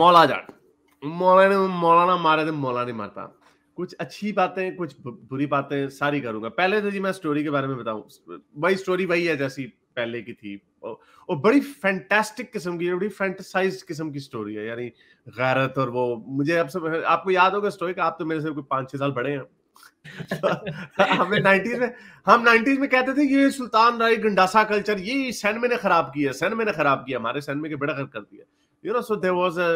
मौला जाट ने मौलाना मारे थे तो मौला नहीं मारता कुछ अच्छी बातें कुछ बुरी बातें सारी करूंगा पहले तो जी मैं स्टोरी के बारे में बताऊं वही स्टोरी वही है जैसी पहले की थी और बड़ी फैंटेस्टिक किस्म की बड़ी फैंटेसाइज किस्म की स्टोरी है यानी गैरत और वो मुझे आप सब आपको याद होगा स्टोरी का आप तो मेरे से कोई पांच छह साल बड़े हैं तो हमें नाइनटीज में हम नाइनटीज में कहते थे ये सुल्तान राय गंडासा कल्चर ये सैनमे ने खराब किया सैनमे ने खराब किया हमारे सैनमे के बड़ा कर दिया you know so there was a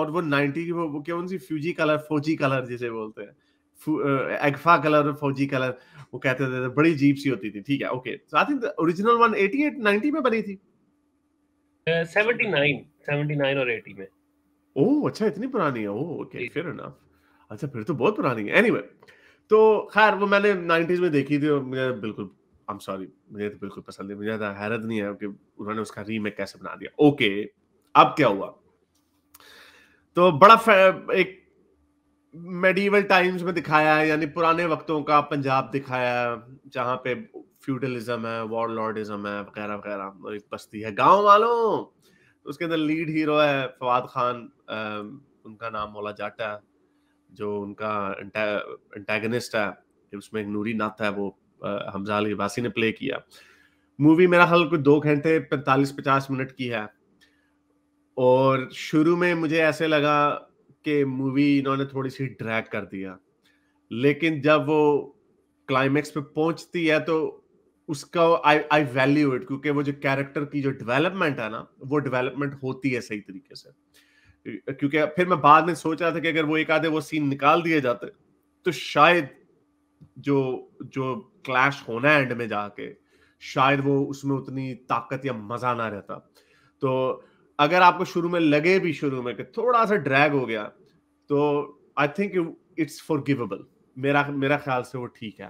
और वो 90 की वो वो कौन सी फ्यूजी कलर फौजी कलर जिसे बोलते हैं एग्फा कलर फौजी कलर वो कहते थे बड़ी जीप सी होती थी ठीक है okay so I think the original one 88 90 में बनी थी uh, 79 79 और 80 में ओह अच्छा इतनी पुरानी है ओह ओके फिर ना अच्छा फिर तो बहुत पुरानी है एनीवे तो खैर वो मैंने 90s में देखी थी मुझे बिल्कुल आई एम सॉरी मुझे तो बिल्कुल पसंद नहीं मुझे तो हैरत नहीं है कि उन्होंने उसका रीमेक कैसे बना दिया ओके okay, अब क्या हुआ तो बड़ा एक मेडिवल टाइम्स में दिखाया है यानी पुराने वक्तों का पंजाब दिखाया है जहां पे फ्यूडलिज्म है वॉर लॉर्डिज्म है वगैरह वगैरह एक बस्ती है गांव वालों उसके अंदर लीड हीरो है फवाद खान आ, उनका नाम मौला जाटा है जो उनका एंटेगनिस्ट है उसमें एक नूरी नाथ है वो हमजा अली वासी ने प्ले किया मूवी मेरा हल कुछ दो घंटे पैंतालीस पचास मिनट की है और शुरू में मुझे ऐसे लगा कि मूवी इन्होंने थोड़ी सी ड्रैग कर दिया लेकिन जब वो क्लाइमेक्स पे पहुंचती है तो उसका आई आई वैल्यू इट क्योंकि वो जो कैरेक्टर की जो डेवलपमेंट है ना वो डेवलपमेंट होती है सही तरीके से क्योंकि फिर मैं बाद में सोच रहा था कि अगर वो एक आधे वो सीन निकाल दिए जाते तो शायद जो जो क्लैश होना है एंड में जाके शायद वो उसमें उतनी ताकत या मजा ना रहता तो अगर आपको शुरू में लगे भी शुरू में कि थोड़ा सा ड्रैग हो गया तो I think it's forgivable मेरा मेरा ख्याल से वो ठीक है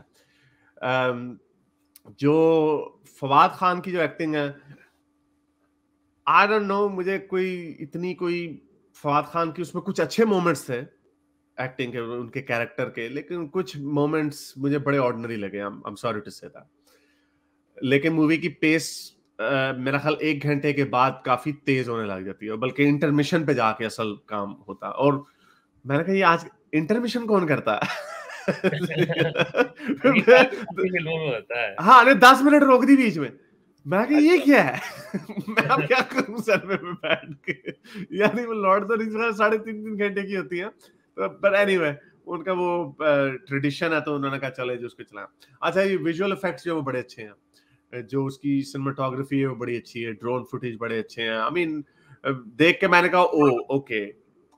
um, जो फवाद खान की जो एक्टिंग है आई डोंट नो मुझे कोई इतनी कोई फवाद खान की उसमें कुछ अच्छे मोमेंट्स थे एक्टिंग के उनके कैरेक्टर के लेकिन कुछ मोमेंट्स मुझे बड़े ऑर्डनरी लगे I am sorry to say that लेकिन मूवी की पेस मेरा ख्याल एक घंटे के बाद काफी तेज होने लग जाती है बल्कि इंटरमिशन पे जाके असल काम होता है और मैंने कहा ये आज इंटरमिशन कौन करता है हाँ दस मिनट रोक दी बीच में मैं ये अच्छा। क्या है मैं अब क्या करूं सर में बैठ के यानी वो लॉर्ड तो नहीं साढ़े तीन तीन घंटे की होती है पर तो, एनी anyway, उनका वो ट्रेडिशन है तो उन्होंने कहा चले जो उसको चलाया अच्छा ये विजुअल इफेक्ट्स जो वो बड़े अच्छे हैं जो उसकी सिनेमाटोग्राफी है वो बड़ी अच्छी है ड्रोन फुटेज बड़े अच्छे हैं आई मीन देख के मैंने कहा ओ ओके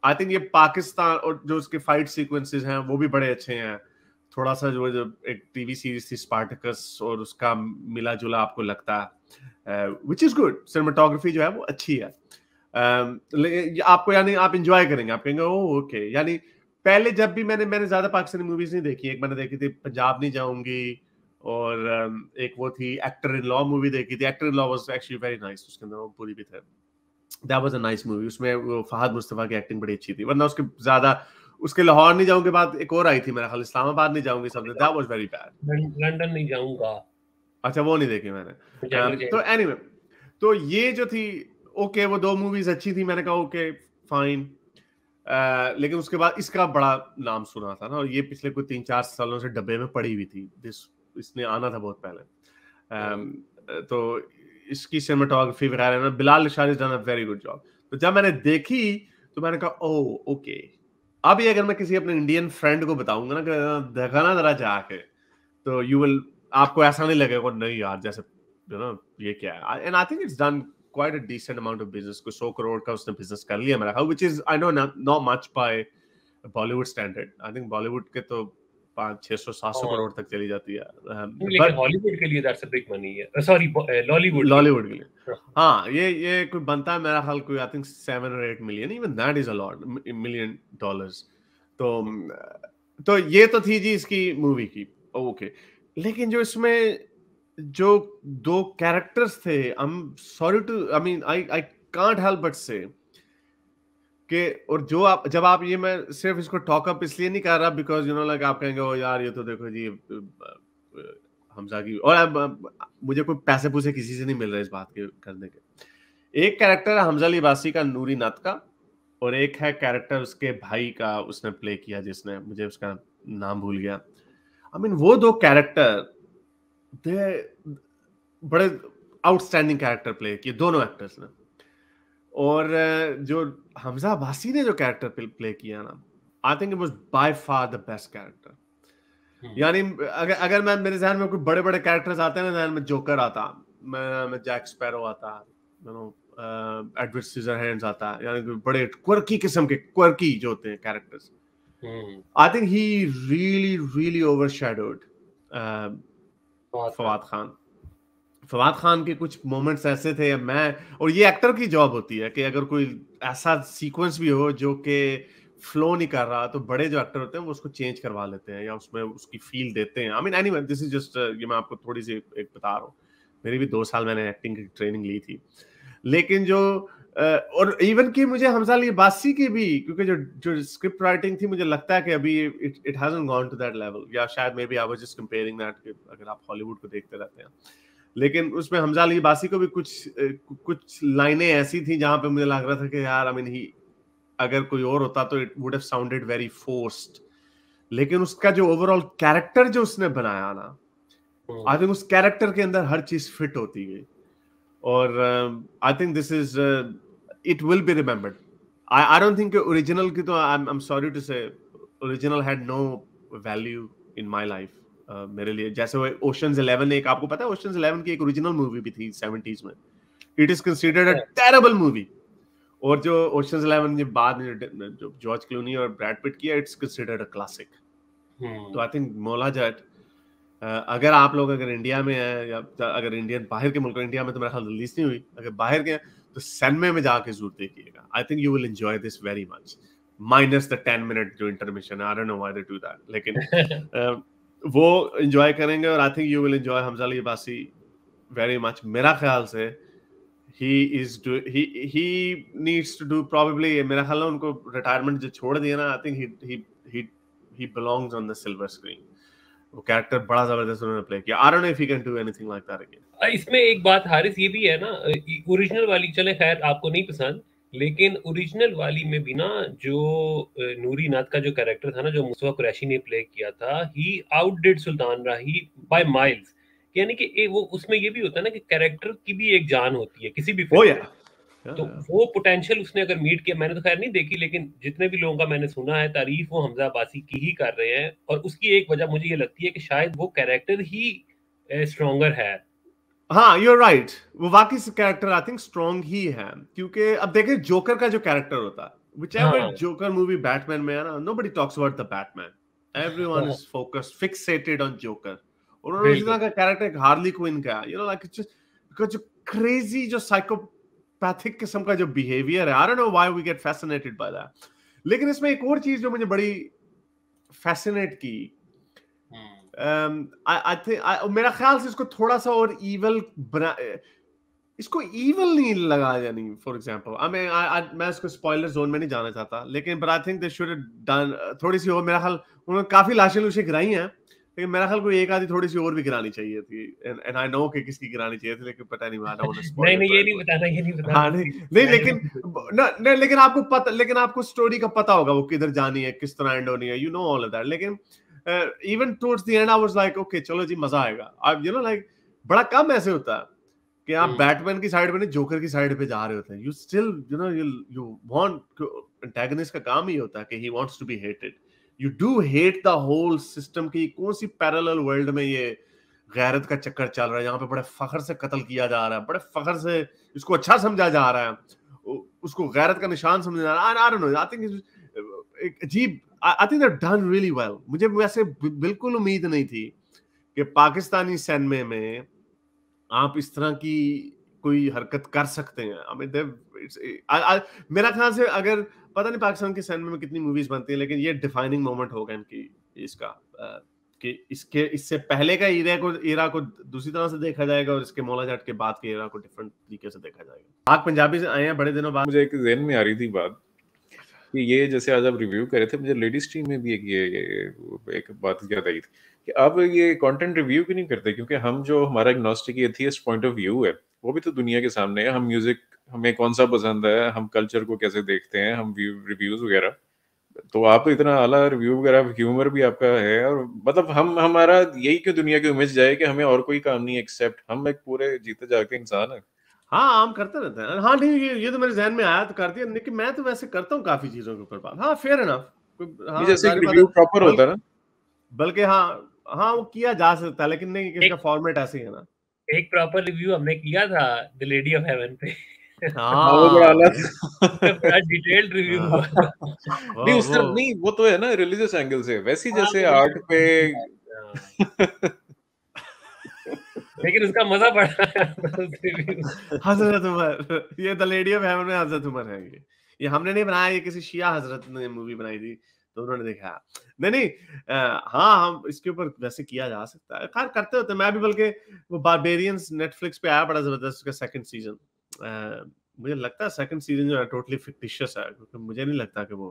आई थिंक ये पाकिस्तान और जो उसके फाइट सीक्वेंसेस हैं वो भी बड़े अच्छे हैं थोड़ा सा जो जो एक टीवी सीरीज थी स्पार्टकस और उसका मिला जुला आपको लगता है विच इज़ गुड सिनेमाटोग्राफी जो है वो अच्छी है uh, आपको यानी आप इंजॉय करेंगे आप कहेंगे ओ ओके यानी पहले जब भी मैंने मैंने ज़्यादा पाकिस्तानी मूवीज़ नहीं देखी एक मैंने देखी थी पंजाब नहीं जाऊंगी और um, एक वो थी एक्टर इन लॉ मूवी देखी थी actor in law was actually very nice उसके अंदर वो पूरी भी थे that was a nice movie उसमें फहद मुस्तफ़ा की एक्टिंग बड़ी अच्छी थी वरना उसके ज्यादा उसके लाहौर नहीं जाऊंगे बाद एक और आई थी मेरा ख्याल इस्लामाबाद नहीं जाऊंगी सब that was very bad London नहीं जाऊंगा अच्छा वो नहीं देखी मैंने um, तो एनीवे तो ये जो थी ओके वो दो मूवीज अच्छी थी मैंने कहा ओके फाइन Uh, लेकिन उसके बाद इसका बड़ा नाम सुना था ना और ये पिछले कुछ तीन चार सालों से डब्बे में पड़ी हुई थी दिस इसने आना था बहुत पहले um, तो इसकी सिनेमाटोग्राफी वगैरह ना Bilal Nishan is done a very good job तो जब मैंने देखी तो मैंने कहा ओ ओके अब ये अगर मैं किसी अपने इंडियन फ्रेंड को बताऊंगा ना कि देखा ना जरा जाके तो यू विल आपको ऐसा नहीं लगेगा नहीं यार जैसे यू नो ये क्या है and I think it's done quite a decent amount of business को 100 करोड़ का उसने बिजनेस कर लिया मेरा which is I know not much by Bollywood standard I think Bollywood के तो पांच छह सौ सात सौ करोड़ तक चली जाती है हॉलीवुड के लिए बिग मनी है सॉरी लॉलीवुड लॉलीवुड के लिए हाँ ये ये कोई बनता है मेरा ख्याल कोई आई थिंक सेवन और eight million even that is a lot million dollars तो तो ये तो थी जी इसकी मूवी की ओके लेकिन जो इसमें जो दो कैरेक्टर्स थे आई am sorry to I mean I I can't help but से कि और जो आप जब आप ये मैं सिर्फ इसको टॉकअप इसलिए नहीं कर रहा बिकॉज यू नो लाइक आप कहेंगे ओ यार ये तो देखो जी हमसा की और अब मुझे कोई पैसे पूसे किसी से नहीं मिल रहे इस बात के करने के एक कैरेक्टर है हमजा लिबासी का नूरी नाथ का और एक है कैरेक्टर उसके भाई का उसने प्ले किया जिसने मुझे उसका नाम भूल गया आई I मीन mean, वो दो कैरेक्टर दे बड़े आउटस्टैंडिंग कैरेक्टर प्ले किए दोनों एक्टर्स ने और जो हमजा अब्बासी ने जो कैरेक्टर प्ले किया ना I think it was by far the best character यानी अगर अगर मैं मेरे जहन में कोई बड़े बड़े कैरेक्टर्स आते हैं ना जहन में जोकर आता मैं, मैं जैक स्पैरो आता नो एडवर्ड सीजर हैंड्स आता यानी बड़े क्वर्की किस्म के क्वर्की जो होते हैं characters I think he really really overshadowed Fawad Khan Fawad Khan के कुछ मोमेंट्स ऐसे थे मैं और ये एक्टर की जॉब होती है कि अगर कोई ऐसा सीक्वेंस भी हो जो कि फ्लो नहीं कर रहा तो बड़े जो एक्टर होते हैं वो उसको चेंज करवा लेते हैं या उसमें उसकी फील देते हैं I mean any this is just ये मैं आपको थोड़ी सी एक बता रहा हूँ मेरी भी दो साल मैंने एक्टिंग की ट्रेनिंग ली थी लेकिन जो uh, और इवन कि मुझे हमसा बासी की भी क्योंकि जो जो स्क्रिप्ट राइटिंग थी मुझे लगता है कि अभी it it hasn't gone to that level या शायद maybe I was just comparing that अगर आप हॉलीवुड को देखते रहते हैं लेकिन उसमें हमजा अली बासी को भी कुछ कुछ लाइनें ऐसी थी जहां पे मुझे लग रहा था कि यार आई मीन ही अगर कोई और होता तो it would have sounded very forced लेकिन उसका जो ओवरऑल कैरेक्टर जो उसने बनाया ना आई hmm. थिंक उस कैरेक्टर के अंदर हर चीज फिट होती गई और I think this is it will be remembered I I don't think original की तो I am sorry to say original had no value in my life मेरे लिए जैसे वो ओशंस इलेवन एक आपको पता है ओशंस इलेवन की एक ओरिजिनल मूवी भी थी सेवेंटीज में it is considered a terrible movie और जो ओशंस 11 ने बाद में जो जॉर्ज क्लूनी और ब्रैड पिट किया इट्स कंसीडर्ड अ क्लासिक तो आई थिंक मौला जट अगर आप लोग अगर इंडिया में हैं या अगर इंडियन बाहर के मुल्क इंडिया में तो मेरा ख्याल रिलीज नहीं हुई अगर बाहर के हैं तो सनमे में जाके जरूर देखिएगा I think you will enjoy this very much minus the ten minute जो intermission I don't know why they do that लेकिन uh, वो एंजॉय करेंगे और I think you will enjoy हमजा लिबासी वेरी मच मेरा ख्याल से he is do he he needs to do probably मेरा ख्याल है उनको रिटायरमेंट जो छोड़ दिया ना I think he he he belongs on the silver screen वो कैरेक्टर बड़ा जबरदस्त उन्होंने प्ले किया I don't know if he can do anything like that again इसमें एक बात हारिस ये भी है ना ओरिजिनल वाली चले खैर आपको नहीं पसंद लेकिन ओरिजिनल वाली में भी ना जो नूरी नाथ का जो कैरेक्टर था ना जो मुस्तफ़ा कुरैशी ने प्ले किया था ही आउटडेड सुल्तान राही बाय माइल्स यानी कि ए, वो उसमें ये भी होता है ना कि कैरेक्टर की भी एक जान होती है किसी भी फिल्म oh, yeah. तो वो पोटेंशियल उसने अगर मीट किया मैंने तो खैर नहीं देखी लेकिन जितने भी लोगों का मैंने सुना है तारीफ वो हमजा बासी की ही कर रहे हैं और उसकी एक वजह मुझे ये लगती है कि शायद वो कैरेक्टर ही स्ट्रोंगर है हाँ यू राइट वो वाकई से कैरेक्टर आई थिंक स्ट्रॉन्ग ही है क्योंकि अब देखे जोकर का जो कैरेक्टर होता है जोकर मूवी बैटमैन में है ना nobody talks about the Batman everyone is focus fixated on Joker और ओरिजिनल का कैरेक्टर हार्ली क्विन का यू नो लाइक जो क्रेजी जो साइकोपैथिक किस्म का जो बिहेवियर है I don't know why we get fascinated by that लेकिन इसमें एक और चीज जो मुझे बड़ी फैसिनेट की आई um, थिंक मेरा ख्याल से इसको थोड़ा सा और इवल बना इसको इवल नहीं लगा यानी फॉर एग्जांपल आई मीन मैं इसको स्पॉइलर जोन में नहीं जाना चाहता लेकिन but I think they should done थोड़ी सी और मेरा ख्याल उन्होंने काफी लाशें लुशें गिराई हैं लेकिन मेरा ख्याल कोई एक आधी थोड़ी सी और भी गिरानी चाहिए थी एंड आई नो कि किसकी गिरानी चाहिए थी लेकिन पता नहीं माना नहीं नहीं ये नहीं बताना ये नहीं बताना हाँ नहीं नहीं लेकिन ना नहीं लेकिन आपको पता लेकिन आपको स्टोरी का पता होगा वो किधर जानी है किस तरह एंड होनी है you know all of that लेकिन even towards the end I was like okay चलो जी मजा आएगा आई यू नो लाइक बड़ा कम ऐसे होता है कि आप बैटमैन हम्म। की साइड पे नहीं जोकर की साइड पे जा रहे होते हैं you still you know you you want antagonist का काम ही होता है कि he wants to be hated you do hate the whole system की कौन सी पैरेलल वर्ल्ड में ये गैरत का चक्कर चल रहा है यहाँ पे बड़े फखर से कत्ल किया जा रहा है बड़े फखर से इसको अच्छा समझा जा रहा है उसको गैरत का निशान समझा जा रहा है I don't know I think अजीब I think done really well मुझे वैसे बिल्कुल उम्मीद नहीं थी कि पाकिस्तानी सैन्य में आप इस तरह की कोई हरकत कर सकते हैं I mean, I, I, मेरा ख्याल से अगर पता नहीं पाकिस्तान के सैन्य में कितनी मूवीज बनती हैं लेकिन ये डिफाइनिंग मोमेंट होगा इनकी इसका कि इसके इससे पहले का ईरा को ईरा को दूसरी तरह से देखा जाएगा और इसके मौला जाट के बाद के ईरा को डिफरेंट तरीके से देखा जाएगा आप पंजाबी से आए हैं बड़े दिनों बाद मुझे एक जहन में आ रही थी बात कि ये जैसे आज आप रिव्यू कर रहे थे मुझे लेडीज टीम में भी एक ये, एक बात याद आई थी कि आप ये कंटेंट रिव्यू क्यों नहीं करते क्योंकि हम जो हमारा agnostic atheist point of view है वो भी तो दुनिया के सामने है हम म्यूजिक हमें कौन सा पसंद है हम कल्चर को कैसे देखते हैं हम रिव्यूज वगैरह तो आप इतना आला रिव्यू वगैरह ह्यूमर भी आपका है और मतलब हम हमारा यही क्यों दुनिया की उम्मीद जाए कि हमें और कोई काम नहीं एक्सेप्ट हम एक पूरे जीते जाके इंसान है हाँ आम करते रहते हैं हाँ नहीं ये ये तो मेरे जहन में आया तो कर दिया लेकिन मैं तो वैसे करता हूँ काफी चीजों के ऊपर बात हाँ फेयर हाँ, है ना जैसे रिव्यू प्रॉपर होता है ना बल्कि हाँ हाँ वो किया जा सकता है लेकिन नहीं किसी का फॉर्मेट ऐसे ही है ना एक प्रॉपर रिव्यू हमने किया था द लेडी ऑफ हेवन पे हाँ। हाँ, डिटेल्ड रिव्यू नहीं वो तो है ना रिलीजियस एंगल से वैसे जैसे आर्ट पे लेकिन उसका मजा पड़ा हजरत उमर ये द लेडी ऑफ हेवन में हजरत उमर है ये ये हमने नहीं बनाया ये किसी शिया हजरत ने मूवी बनाई थी तो उन्होंने देखा नहीं नहीं हाँ हम इसके ऊपर वैसे किया जा सकता है खैर करते होते मैं भी बल्कि वो बारबेरियंस नेटफ्लिक्स पे आया बड़ा जबरदस्त उसका सेकंड सीजन आ, मुझे लगता है सेकंड सीजन जो है टोटली फिक्टिशियस है क्योंकि मुझे नहीं लगता कि वो